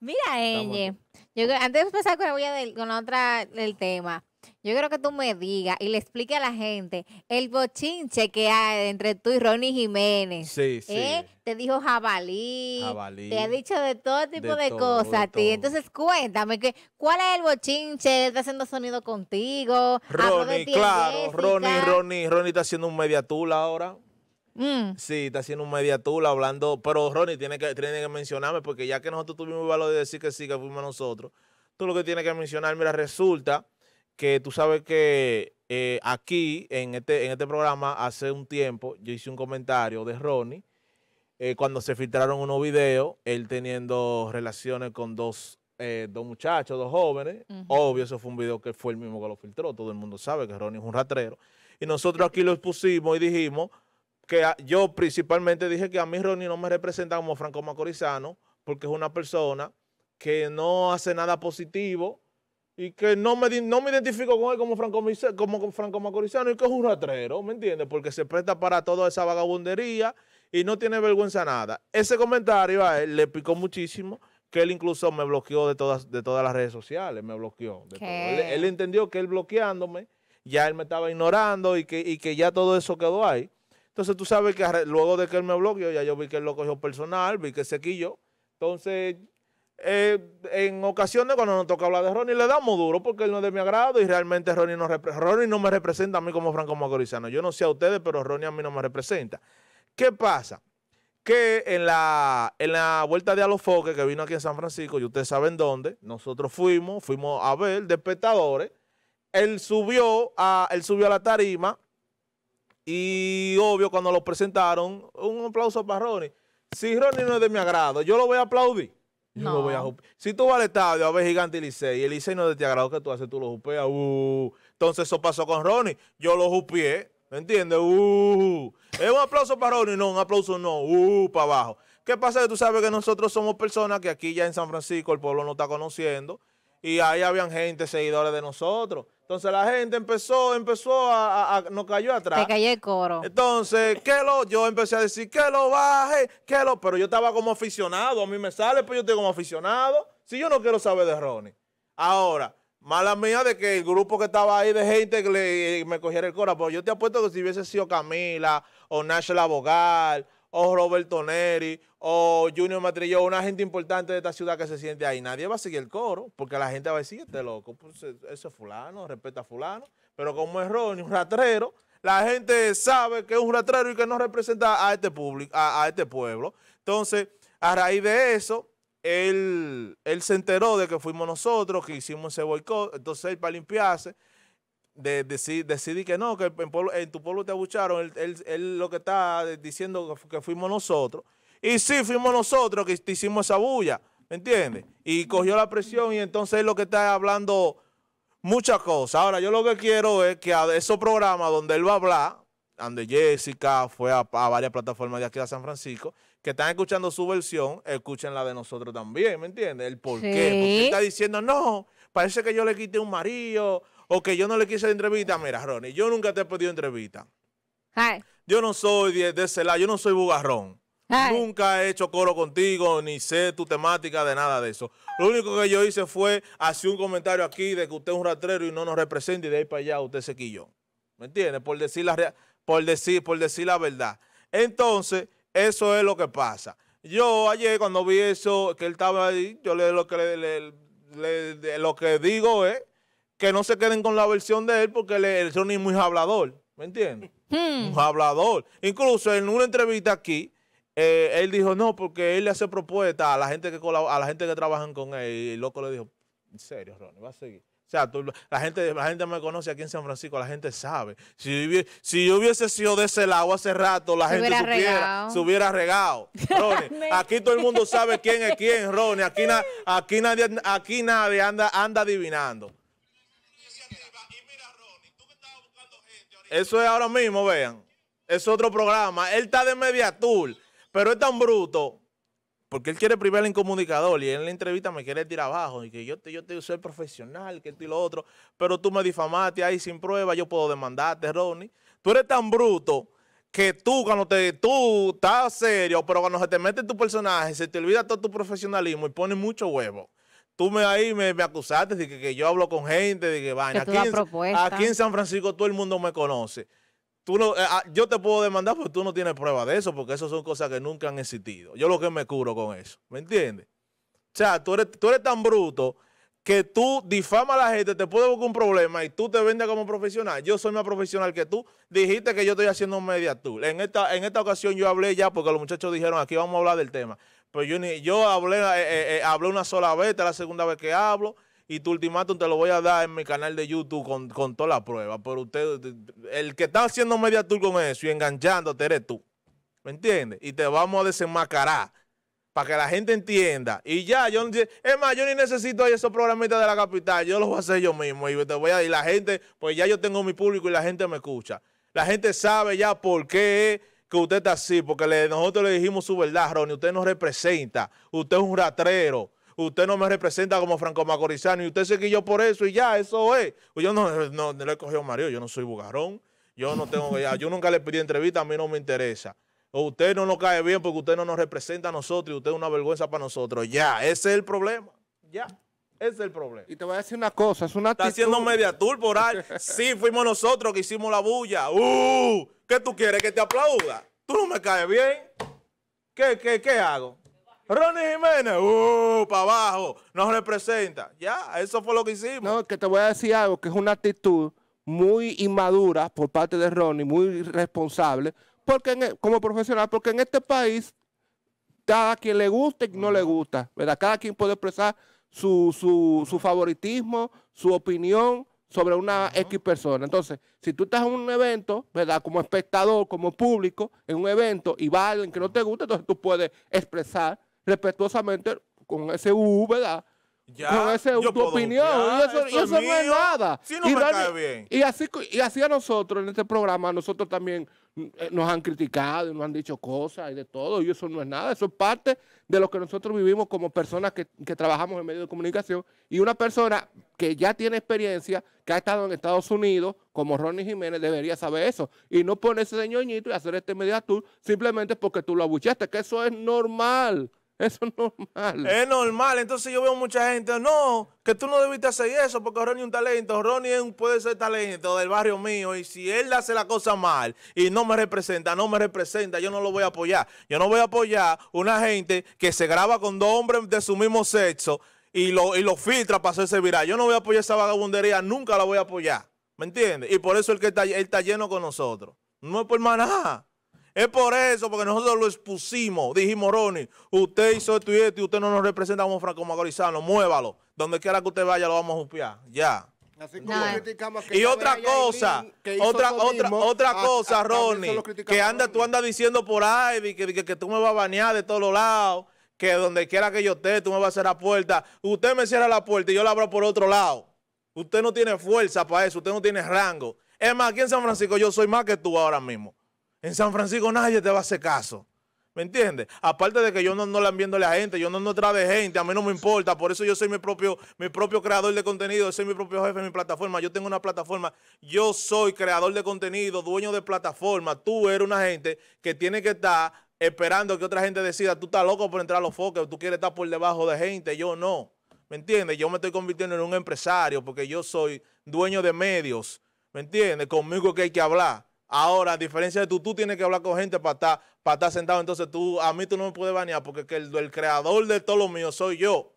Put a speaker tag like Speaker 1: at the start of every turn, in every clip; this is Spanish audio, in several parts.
Speaker 1: Mira, Eñe, antes de empezar con la, otra del tema, yo creo que tú me digas y le explique a la gente el bochinche que hay entre tú y Ronnie Jiménez. Sí, ¿Eh? sí. ¿Eh? Te dijo jabalí, Te ha dicho de todo tipo de, cosas a ti. Entonces, cuéntame, que, ¿cuál es el bochinche? está haciendo sonido contigo? Ronnie,
Speaker 2: claro. Ronnie, Ronnie, Ronnie está haciendo un media tool ahora. Mm. Sí, está haciendo un media mediatula hablando. Pero Ronnie tiene que, tiene que mencionarme porque ya que nosotros tuvimos el valor de decir que sí, que fuimos nosotros, tú lo que tienes que mencionar, mira, resulta que tú sabes que eh, aquí en este, en este programa hace un tiempo yo hice un comentario de Ronnie eh, cuando se filtraron unos videos, él teniendo relaciones con dos, eh, dos muchachos, dos jóvenes. Obvio, eso fue un video que fue el mismo que lo filtró. Todo el mundo sabe que Ronnie es un ratrero. Y nosotros aquí lo expusimos y dijimos que yo principalmente dije que a mí Ronnie no me representa como Franco Macorizano, porque es una persona que no hace nada positivo y que no me, no me identifico con él como Franco, como Franco Macorizano y que es un ratrero, ¿me entiendes? Porque se presta para toda esa vagabundería y no tiene vergüenza nada. Ese comentario a él le picó muchísimo que él incluso me bloqueó de todas, de todas las redes sociales, me bloqueó. Él, entendió que él bloqueándome, ya él me estaba ignorando y que, y que ya todo eso quedó ahí. Entonces tú sabes que luego de que él me bloqueó, ya yo vi que él lo cogió personal, vi que se quilló. Entonces, eh, en ocasiones cuando nos toca hablar de Ronnie, le damos duro porque él no es de mi agrado y realmente Ronnie no, Ronnie no me representa a mí como Franco Macorizano. Yo no sé a ustedes, pero Ronnie a mí no me representa. ¿Qué pasa? Que en la, en la vuelta de Alofoque, que vino aquí en San Francisco, y ustedes saben dónde, nosotros fuimos, fuimos a ver de espectadores. Él subió a, él subió a la tarima y obvio, cuando lo presentaron, un aplauso para Ronnie. Si Ronnie no es de mi agrado, yo lo voy a aplaudir. Yo lo voy a Si tú vas al estadio a ver Gigante y Licey, y el Licey no es de ti agrado, ¿qué tú haces? Tú lo jupeas. Uh. Entonces eso pasó con Ronnie. Yo lo jupié. ¿Me entiendes? Uh. Es un aplauso para Ronnie. No, un aplauso no. Uh, para abajo. ¿Qué pasa? Que tú sabes que nosotros somos personas que aquí ya en San Francisco el pueblo no está conociendo y ahí habían gente, seguidores de nosotros. Entonces la gente empezó, empezó a, nos cayó atrás. Te cayó el coro. Entonces, que lo, yo empecé a decir, que lo baje, que lo, pero yo estaba como aficionado, a mí me sale, pero pues yo estoy como aficionado. Si yo no quiero saber de Ronnie. Ahora, mala mía de que el grupo que estaba ahí de gente que eh, me cogiera el coro, pero yo te apuesto que si hubiese sido Camila o Nash Bogal o Roberto Neri, o Junior Matrillo, una gente importante de esta ciudad que se siente ahí. Nadie va a seguir el coro, porque la gente va a decir, este loco, eso pues, ese es fulano, respeta a fulano. Pero como es Ronnie, un ratrero, la gente sabe que es un ratrero y que no representa a este público, a, este pueblo. Entonces, a raíz de eso, él, él se enteró de que fuimos nosotros, que hicimos ese boicot. Entonces, él para limpiarse, decidí que no, que en, en tu pueblo te abucharon, él, él, lo que está diciendo que fuimos nosotros. Y sí, fuimos nosotros que hicimos esa bulla, ¿me entiendes? Y cogió la presión y entonces él lo que está hablando muchas cosas. Ahora, yo lo que quiero es que a esos programas donde él va a hablar, donde Jessica fue a, varias plataformas de aquí a San Francisco, que están escuchando su versión, escuchen la de nosotros también, ¿me entiendes? El por qué. Porque está diciendo, no, parece que yo le quité un marido o yo no le quise la entrevista, mira, Ronnie, yo nunca te he pedido entrevista. Yo no soy de, ese lado, yo no soy bugarrón. Nunca he hecho coro contigo, ni sé tu temática de nada de eso. Lo único que yo hice fue hacer un comentario aquí de que usted es un ratrero y no nos representa y de ahí para allá usted se quilló. ¿Me entiendes? Por decir la, por decir, por decir la verdad. Entonces, eso es lo que pasa. Yo ayer cuando vi eso, que él estaba ahí, yo le, lo, que le, lo que digo es que no se queden con la versión de él porque el Ronnie es muy hablador, ¿me entiendes? Hmm. Un hablador. Incluso en una entrevista aquí, eh, él dijo, no, porque él le hace propuestas a la gente que a la gente que trabajan con él. Y el loco le dijo, en serio, Ronnie, va a seguir. O sea, la, gente, la gente me conoce aquí en San Francisco, la gente sabe. Si, si yo hubiese sido de ese lado hace rato, la gente se hubiera regado. aquí todo el mundo sabe quién es quién, Ronnie. Aquí, aquí, nadie, aquí nadie anda, anda adivinando. Eso es ahora mismo, vean. Es otro programa. Él está de media tour, pero es tan bruto. Porque él quiere privar el incomunicador y en la entrevista me quiere tirar abajo. Y que yo, yo soy profesional, que esto y lo otro. Pero tú me difamaste ahí sin prueba, yo puedo demandarte, Ronnie. Tú eres tan bruto que tú, cuando te, tú estás serio, pero cuando se te mete tu personaje, se te olvida todo tu profesionalismo y pones mucho huevo tú me ahí me, acusaste de que, yo hablo con gente, de que vaya Aquí, en San Francisco todo el mundo me conoce. Tú no, eh, ah, yo te puedo demandar porque tú no tienes prueba de eso, porque eso son cosas que nunca han existido. Yo lo que me curo con eso, ¿me entiendes? O sea, tú eres, tú eres tan bruto que tú difamas a la gente, te puede buscar un problema y tú te vendes como profesional. Yo soy más profesional que tú. Dijiste que yo estoy haciendo media tour. En esta, en esta ocasión yo hablé ya porque los muchachos dijeron, aquí vamos a hablar del tema. Pero yo, yo eh, eh, eh, hablé, una sola vez, esta es la segunda vez que hablo y tu ultimátum te lo voy a dar en mi canal de YouTube con, con toda la prueba. Pero usted, el que está haciendo media tour con eso y enganchándote eres tú. ¿Me entiendes? Y te vamos a desenmascarar para que la gente entienda. Y ya, yo es más, yo ni necesito esos programitas de la capital, yo los voy a hacer yo mismo y te voy a y la gente, pues ya yo tengo mi público y la gente me escucha. La gente sabe ya por qué que usted está así, porque nosotros le dijimos su verdad, Ronnie, usted no representa, usted es un ratrero, usted no me representa como Franco Macorizano, y usted se yo por eso y ya, eso es. Pues yo no, no, le he cogido Mario, yo no soy bugarrón, yo no tengo yo nunca le pedí entrevista, a mí no me interesa. O usted no nos cae bien porque usted no nos representa a nosotros y usted es una vergüenza para nosotros. Ya, ese es el problema. Ya
Speaker 3: es el problema. Y te voy a decir una cosa, es una actitud. Está haciendo media
Speaker 2: tour por sí, fuimos nosotros que hicimos la bulla. ¡Uh! ¿Qué tú quieres? ¿Que te aplauda? Tú no me caes bien. ¿Qué, qué, qué hago? Ronnie Jiménez, uh, para abajo, nos representa. Ya, eso fue lo que hicimos. No, que te voy a decir algo, que es una actitud
Speaker 3: muy inmadura por parte de Ronnie, muy irresponsable, porque e, como profesional, porque en este país cada quien le gusta y no le gusta, ¿verdad? Cada quien puede expresar su, su, favoritismo, su opinión sobre una X persona. Entonces, si tú estás en un evento, ¿verdad? Como espectador, como público, en un evento y va alguien que no te gusta, entonces tú puedes expresar respetuosamente con ese U, ¿verdad? esa es tu opinión. y eso, no es nada. y, así, y a nosotros, en este programa, nosotros también eh, nos han criticado y nos han dicho cosas y de todo. Y eso no es nada. Eso es parte de lo que nosotros vivimos como personas que, trabajamos en medios de comunicación. Y una persona que ya tiene experiencia, que ha estado en Estados Unidos, como Ronnie Jiménez, debería saber eso. Y no ponerse de ñoñito y hacer este media tour simplemente porque tú lo abuchaste que eso es normal. Eso es normal. Es normal.
Speaker 2: Entonces yo veo mucha gente, no, que tú no debiste hacer eso porque Ronnie es un talento. Ronnie puede ser talento del barrio mío y si él hace la cosa mal y no me representa, no me representa, yo no lo voy a apoyar. Yo no voy a apoyar una gente que se graba con dos hombres de su mismo sexo y lo, y lo filtra para hacerse viral. Yo no voy a apoyar esa vagabundería, nunca la voy a apoyar. ¿Me entiendes? Y por eso el él está lleno con nosotros. No es por maná. Es por eso, porque nosotros lo expusimos. Dijimos, Ronnie, usted hizo esto y esto y usted no nos representa como franco macorizano. Muévalo. Donde quiera que usted vaya, lo vamos a jupear. Ya.
Speaker 3: y otra cosa, otra, otra, otra cosa, Ronnie, que anda,
Speaker 2: tú andas diciendo por ahí que, que, tú me vas a bañar de todos los lados, que donde quiera que yo esté, tú me vas a cerrar la puerta. Usted me cierra la puerta y yo la abro por otro lado. Usted no tiene fuerza para eso, usted no tiene rango. Es más, aquí en San Francisco yo soy más que tú ahora mismo. En San Francisco nadie te va a hacer caso. ¿Me entiendes? Aparte de que yo no la viendo a gente, yo no ando gente, a mí no me importa. Por eso yo soy mi propio, mi propio creador de contenido, soy mi propio jefe de mi plataforma. Yo tengo una plataforma, yo soy creador de contenido, dueño de plataforma. Tú eres una gente que tiene que estar esperando que otra gente decida, tú estás loco por entrar a los focos, tú quieres estar por debajo de gente, yo no. ¿Me entiendes? Yo me estoy convirtiendo en un empresario porque yo soy dueño de medios. ¿Me entiendes? Conmigo que hay que hablar. Ahora, a diferencia de tú, tú tienes que hablar con gente para estar, sentado. Entonces tú, a mí tú no me puedes bañar porque el, creador de todo lo mío soy yo.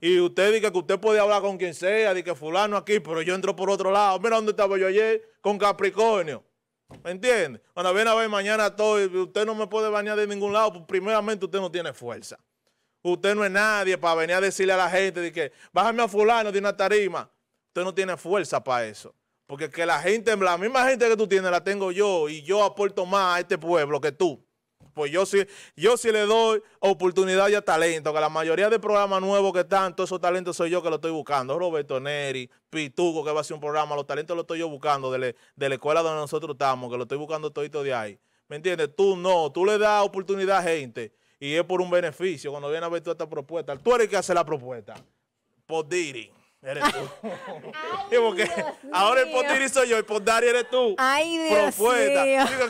Speaker 2: Y usted dice que usted puede hablar con quien sea, dice que fulano aquí, pero yo entro por otro lado. Mira dónde estaba yo ayer, con Capricornio. ¿Me entiende? Cuando viene a ver mañana todo usted no me puede bañar de ningún lado, pues, primeramente usted no tiene fuerza. Usted no es nadie para venir a decirle a la gente de que bájame a fulano de una tarima. Usted no tiene fuerza para eso. Porque que la gente, la misma gente que tú tienes, la tengo yo y yo aporto más a este pueblo que tú. Pues yo sí, yo sí le doy oportunidad y a talento, que la mayoría de programas nuevos que están, todos esos talentos soy yo que lo estoy buscando. Roberto Neri, Pituco, que va a hacer un programa, los talentos los estoy yo buscando de, la escuela donde nosotros estamos, que lo estoy buscando todo de ahí. ¿Me entiendes? Tú no, tú le das oportunidad a gente y es por un beneficio. Cuando viene a ver toda esta propuesta, tú eres el que hace la propuesta. Por Eres tú. ahora el potiri soy yo, el potdari eres tú. Ay, Dios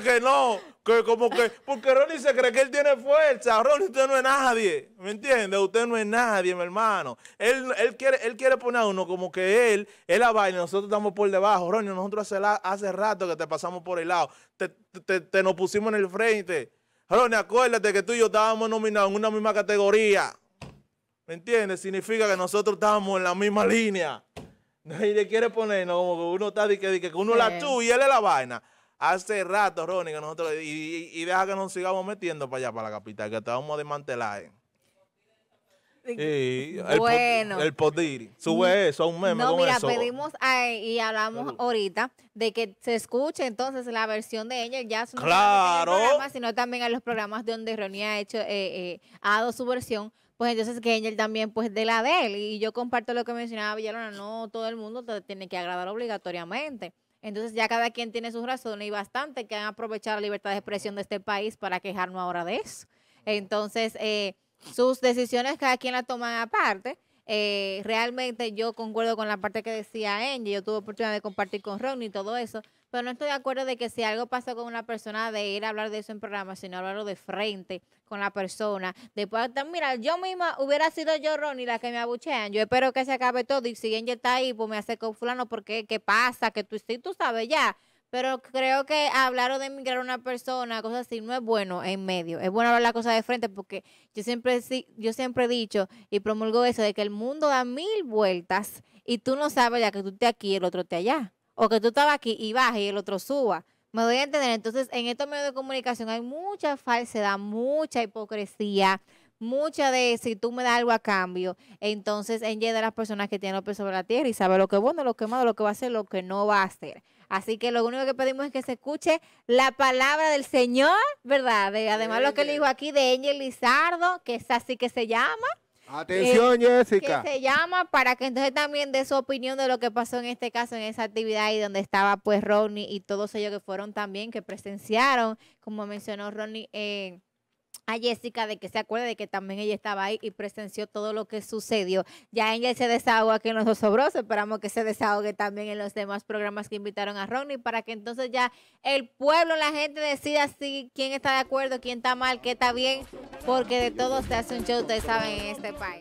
Speaker 2: que no, que como que, porque Ronnie se cree que él tiene fuerza. Ronnie, usted no es nadie, ¿me entiende? Usted no es nadie, mi hermano. Él, quiere, él quiere poner a uno como que él es la vaina nosotros estamos por debajo. Ronnie, nosotros hace, rato que te pasamos por el lado. Te, te nos pusimos en el frente. Ronnie, acuérdate que tú y yo estábamos nominados en una misma categoría. ¿Me entiendes? Significa que nosotros estamos en la misma línea. Nadie le quiere ponernos como que uno está, de que, que uno la tú y él es la vaina. Hace rato, Ronnie, que nosotros, y, y, deja que nos sigamos metiendo para allá, para la capital, que estábamos de a desmantelar. Eh. bueno. El, el podiri. Sube mm. eso, un meme. No, mira, pedimos
Speaker 1: y hablamos ahorita de que se escuche entonces la versión de ella, ya no programas sino también a los programas donde Ronnie ha hecho, eh, eh, ha dado su versión pues entonces que también pues de la de él. Y yo comparto lo que mencionaba Villalona, no todo el mundo te tiene que agradar obligatoriamente. Entonces ya cada quien tiene sus razones y bastante que han aprovechado la libertad de expresión de este país para quejarnos ahora de eso. Entonces, eh, sus decisiones cada quien las toma aparte. Eh, realmente yo concuerdo con la parte que decía Angel, yo tuve oportunidad de compartir con Ronnie y todo eso, pero no estoy de acuerdo de que si algo pasó con una persona, de ir a hablar de eso en programa, sino hablarlo de frente con la persona. Después, mira, yo misma hubiera sido yo, Ronnie, la que me abuchean. Yo espero que se acabe todo y si ya está ahí, pues me hace con fulano, porque qué pasa, que tú sí, tú sabes ya. Pero creo que hablar de emigrar a una persona, cosas así, no es bueno en medio. Es bueno hablar las cosas de frente porque yo siempre, yo siempre he dicho y promulgo eso de que el mundo da mil vueltas y tú no sabes ya que tú te aquí y el otro te allá o que tú estabas aquí y bajas y el otro suba. Me doy a entender. Entonces, en estos medios de comunicación hay mucha falsedad, mucha hipocresía, mucha de si tú me das algo a cambio. Entonces, en de las personas que tienen los pies sobre la tierra y sabe lo que es bueno, lo que es malo, lo que va a hacer, lo que no va a hacer. Así que lo único que pedimos es que se escuche la palabra del Señor, ¿verdad? además, lo que le dijo aquí de Angel Lizardo, que es así que se llama.
Speaker 3: Atención, eh, Jessica. Que se
Speaker 1: llama para que entonces también dé su opinión de lo que pasó en este caso, en esa actividad y donde estaba pues Ronnie y todos ellos que fueron también, que presenciaron, como mencionó Ronnie, en eh, a Jessica de que se acuerde de que también ella estaba ahí y presenció todo lo que sucedió. Ya ella se desahoga que nos sobró, esperamos que se desahogue también en los demás programas que invitaron a Ronnie para que entonces ya el pueblo, la gente decida si quién está de acuerdo, quién está mal, qué está bien, porque de todo se hace un show, ustedes saben, en este país.